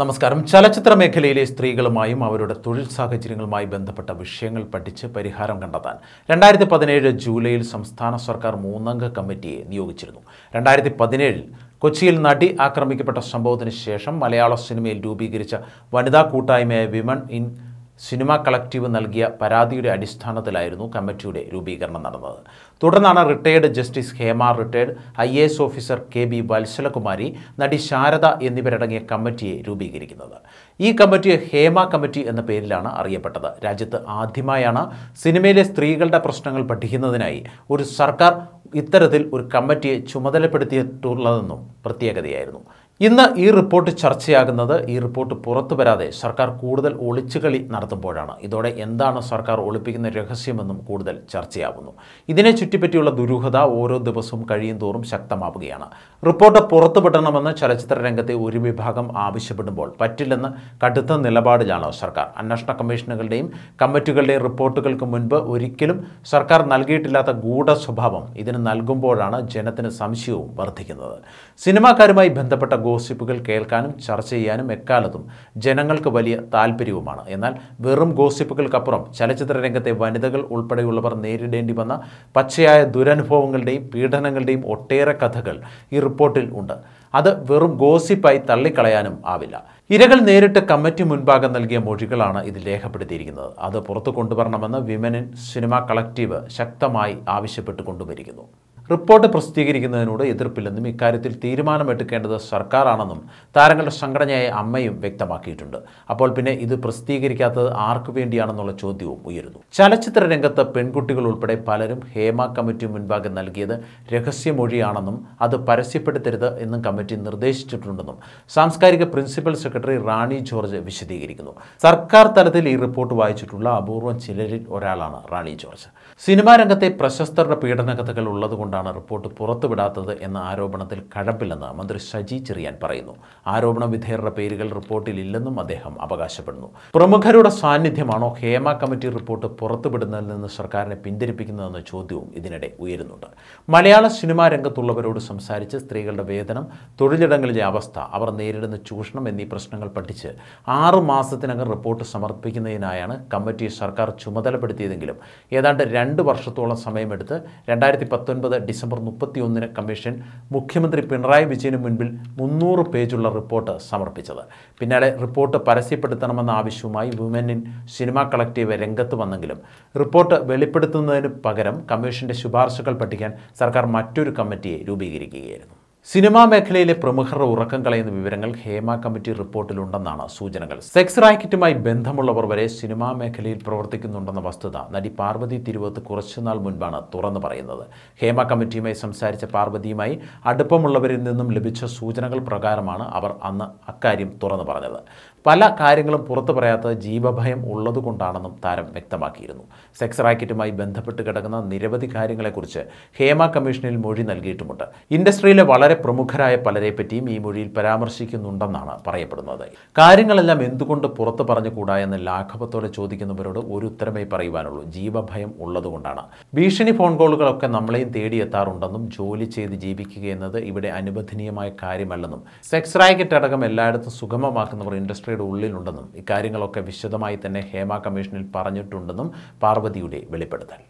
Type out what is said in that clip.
നമസ്കാരം ചലച്ചിത്ര മേഖലയിലെ സ്ത്രീകളുമായും അവരുടെ തൊഴിൽ സാഹചര്യങ്ങളുമായി ബന്ധപ്പെട്ട വിഷയങ്ങൾ പഠിച്ച് പരിഹാരം കണ്ടെത്താൻ രണ്ടായിരത്തി പതിനേഴ് ജൂലൈയിൽ സംസ്ഥാന സർക്കാർ മൂന്നംഗ കമ്മിറ്റിയെ നിയോഗിച്ചിരുന്നു രണ്ടായിരത്തി പതിനേഴിൽ കൊച്ചിയിൽ നടി ആക്രമിക്കപ്പെട്ട സംഭവത്തിന് ശേഷം മലയാള സിനിമയിൽ രൂപീകരിച്ച വനിതാ കൂട്ടായ്മയായ വിമൺ ഇൻ സിനിമ കളക്റ്റീവ് നൽകിയ പരാതിയുടെ അടിസ്ഥാനത്തിലായിരുന്നു കമ്മിറ്റിയുടെ രൂപീകരണം നടന്നത് തുടർന്നാണ് retired justice Hema retired I A S officer K B Valsalakumari നടി ശാരദ എന്നിവരടങ്ങിയ കമ്മിറ്റിയെ രൂപീകരിക്കുന്നത് ഈ കമ്മിറ്റി ഹേമ കമ്മിറ്റി എന്ന പേരിലാണ് അറിയപ്പെട്ടത് രാജ്യത്ത് ആദ്യമായാണ് സിനിമയിലെ സ്ത്രീകളുടെ പ്രശ്നങ്ങൾ പഠിക്കുന്നതിനായി ഒരു സർക്കാർ ഇത്തരത്തിൽ ഒരു കമ്മിറ്റിയെ ചുമതലപ്പെടുത്തിയിട്ടുള്ളതെന്നും പ്രത്യേകതയായിരുന്നു ഇന്ന് ഈ റിപ്പോർട്ട് ചർച്ചയാകുന്നത് ഈ റിപ്പോർട്ട് പുറത്തു വരാതെ സർക്കാർ കൂടുതൽ ഒളിച്ചുകളി നടത്തുമ്പോഴാണ് ഇതോടെ എന്താണ് സർക്കാർ ഒളിപ്പിക്കുന്ന രഹസ്യമെന്നും കൂടുതൽ ചർച്ചയാവുന്നു ഇതിനെ ചുറ്റിപ്പറ്റിയുള്ള ദുരൂഹത ഓരോ ദിവസവും കഴിയും തോറും ശക്തമാവുകയാണ് റിപ്പോർട്ട് പുറത്തുവിടണമെന്ന് ചലച്ചിത്ര രംഗത്തെ ഒരു വിഭാഗം ആവശ്യപ്പെടുമ്പോൾ പറ്റില്ലെന്ന് കടുത്ത നിലപാടിലാണ് സർക്കാർ അന്വേഷണ കമ്മീഷനുകളുടെയും കമ്മിറ്റികളുടെയും റിപ്പോർട്ടുകൾക്ക് മുൻപ് ഒരിക്കലും സർക്കാർ നൽകിയിട്ടില്ലാത്ത ഗൂഢ സ്വഭാവം ഇതിന് നൽകുമ്പോഴാണ് ജനത്തിന് സംശയവും വർദ്ധിക്കുന്നത് സിനിമാക്കാരുമായി ബന്ധപ്പെട്ട ഗോസിപ്പുകൾ കേൾക്കാനും ചർച്ച ചെയ്യാനും എക്കാലത്തും ജനങ്ങൾക്ക് വലിയ താല്പര്യവുമാണ് എന്നാൽ വെറും ഗോസിപ്പുകൾക്കപ്പുറം ചലച്ചിത്ര രംഗത്തെ വനിതകൾ ഉൾപ്പെടെയുള്ളവർ നേരിടേണ്ടി വന്ന പച്ചയായ ദുരനുഭവങ്ങളുടെയും പീഡനങ്ങളുടെയും ഒട്ടേറെ കഥകൾ ഈ റിപ്പോർട്ടിൽ ഉണ്ട് അത് വെറും ഗോസിപ്പായി തള്ളിക്കളയാനും ആവില്ല ഇരകൾ നേരിട്ട് കമ്മിറ്റി മുൻപാകെ നൽകിയ മൊഴികളാണ് ഇത് രേഖപ്പെടുത്തിയിരിക്കുന്നത് അത് പുറത്തു കൊണ്ടുവരണമെന്ന് വിമൻ ഇൻ സിനിമ കളക്റ്റീവ് ശക്തമായി ആവശ്യപ്പെട്ട് കൊണ്ടുവരിക്കുന്നു റിപ്പോർട്ട് പ്രസിദ്ധീകരിക്കുന്നതിനോട് എതിർപ്പില്ലെന്നും ഇക്കാര്യത്തിൽ തീരുമാനമെടുക്കേണ്ടത് സർക്കാരാണെന്നും താരങ്ങളുടെ സംഘടനയായ അമ്മയും വ്യക്തമാക്കിയിട്ടുണ്ട് അപ്പോൾ പിന്നെ ഇത് പ്രസിദ്ധീകരിക്കാത്തത് ആർക്കു വേണ്ടിയാണെന്നുള്ള ചോദ്യവും ഉയരുന്നു ചലച്ചിത്ര രംഗത്ത് പെൺകുട്ടികൾ ഉൾപ്പെടെ പലരും ഹേമ കമ്മിറ്റി മുൻപാകെ നൽകിയത് രഹസ്യമൊഴിയാണെന്നും അത് പരസ്യപ്പെടുത്തരുത് എന്നും കമ്മിറ്റി നിർദ്ദേശിച്ചിട്ടുണ്ടെന്നും സാംസ്കാരിക പ്രിൻസിപ്പൽ സെക്രട്ടറി റാണി ജോർജ് വിശദീകരിക്കുന്നു സർക്കാർ തലത്തിൽ ഈ റിപ്പോർട്ട് വായിച്ചിട്ടുള്ള അപൂർവം ചിലരിൽ ഒരാളാണ് റാണി ജോർജ് സിനിമാ രംഗത്തെ പ്രശസ്തരുടെ പീഡനകഥകൾ ഉള്ളതുകൊണ്ട് കൊണ്ടാണ് റിപ്പോർട്ട് പുറത്തുവിടാത്തത് എന്ന ആരോപണത്തിൽ കഴപ്പില്ലെന്ന് മന്ത്രി ഷജി ചെറിയാൻ പറയുന്നു ആരോപണ വിധേയരുടെ പേരുകൾ റിപ്പോർട്ടിലില്ലെന്നും അദ്ദേഹം അവകാശപ്പെടുന്നു പ്രമുഖരുടെ സാന്നിധ്യമാണോ ഹേമ കമ്മിറ്റി റിപ്പോർട്ട് പുറത്തുവിടുന്നതിൽ നിന്ന് സർക്കാരിനെ പിന്തിരിപ്പിക്കുന്നതെന്ന ചോദ്യവും ഇതിനിടെ ഉയരുന്നുണ്ട് മലയാള സിനിമാ രംഗത്തുള്ളവരോട് സംസാരിച്ച് സ്ത്രീകളുടെ വേതനം തൊഴിലിടങ്ങളിലെ അവസ്ഥ അവർ നേരിടുന്ന ചൂഷണം എന്നീ പ്രശ്നങ്ങൾ പഠിച്ച് ആറ് മാസത്തിനകം റിപ്പോർട്ട് സമർപ്പിക്കുന്നതിനായാണ് കമ്മിറ്റി സർക്കാർ ചുമതലപ്പെടുത്തിയതെങ്കിലും ഏതാണ്ട് രണ്ട് വർഷത്തോളം സമയമെടുത്ത് രണ്ടായിരത്തി പത്തൊൻപത് ഡിസംബർ ഒന്നിന് കമ്മീഷൻ മുഖ്യമന്ത്രി പിണറായി വിജയന് മുൻപിൽ മുന്നൂറ് പേജുള്ള റിപ്പോർട്ട് സമർപ്പിച്ചത് പിന്നാലെ റിപ്പോർട്ട് പരസ്യപ്പെടുത്തണമെന്ന ആവശ്യവുമായി വുമൻ ഇൻ സിനിമ കളക്റ്റീവ് രംഗത്ത് വന്നെങ്കിലും റിപ്പോർട്ട് വെളിപ്പെടുത്തുന്നതിന് പകരം കമ്മീഷന്റെ ശുപാർശകൾ പഠിക്കാൻ സർക്കാർ മറ്റൊരു കമ്മിറ്റിയെ രൂപീകരിക്കുകയായിരുന്നു സിനിമാ മേഖലയിലെ പ്രമുഖർ ഉറക്കം കളയുന്ന വിവരങ്ങൾ ഹേമ കമ്മിറ്റി റിപ്പോർട്ടിലുണ്ടെന്നാണ് സൂചനകൾ സെക്സ് റാക്കറ്റുമായി ബന്ധമുള്ളവർ വരെ സിനിമാ മേഖലയിൽ പ്രവർത്തിക്കുന്നുണ്ടെന്ന വസ്തുത നടി പാർവതി തിരുവത്ത് കുറച്ചുനാൾ മുൻപാണ് തുറന്നു പറയുന്നത് ഹേമ കമ്മിറ്റിയുമായി സംസാരിച്ച പാർവതിയുമായി അടുപ്പമുള്ളവരിൽ നിന്നും ലഭിച്ച സൂചനകൾ പ്രകാരമാണ് അവർ അന്ന് അക്കാര്യം തുറന്നു പറഞ്ഞത് പല കാര്യങ്ങളും പുറത്തു പറയാത്ത ജീവഭയം ഉള്ളതുകൊണ്ടാണെന്നും താരം വ്യക്തമാക്കിയിരുന്നു സെക്സ് റാക്കറ്റുമായി ബന്ധപ്പെട്ട് കിടക്കുന്ന നിരവധി കാര്യങ്ങളെക്കുറിച്ച് ഹേമ കമ്മീഷനിൽ മൊഴി നൽകിയിട്ടുമുണ്ട് ഇൻഡസ്ട്രിയിലെ വളരെ പ്രമുഖരായ പലരെ പറ്റിയും ഈ മൊഴിയിൽ പരാമർശിക്കുന്നുണ്ടെന്നാണ് പറയപ്പെടുന്നത് കാര്യങ്ങളെല്ലാം എന്തുകൊണ്ട് പുറത്ത് പറഞ്ഞുകൂടാ എന്ന് ലാഘവത്തോടെ ചോദിക്കുന്നവരോട് ഒരു ഉത്തരമേ പറയുവാനുള്ളൂ ജീവഭയം ഉള്ളതുകൊണ്ടാണ് ഭീഷണി ഫോൺ കോളുകളൊക്കെ നമ്മളെയും തേടിയെത്താറുണ്ടെന്നും ജോലി ചെയ്ത് ജീവിക്കുക എന്നത് ഇവിടെ അനുബന്ധനീയമായ കാര്യമല്ലെന്നും സെക്സ് റാക്കറ്റ് അടക്കം എല്ലായിടത്തും സുഗമമാക്കുന്നവർ ഇൻഡസ്ട്രിയുടെ ഉള്ളിലുണ്ടെന്നും ഇക്കാര്യങ്ങളൊക്കെ വിശദമായി തന്നെ ഹേമ കമ്മീഷനിൽ പറഞ്ഞിട്ടുണ്ടെന്നും പാർവതിയുടെ വെളിപ്പെടുത്തൽ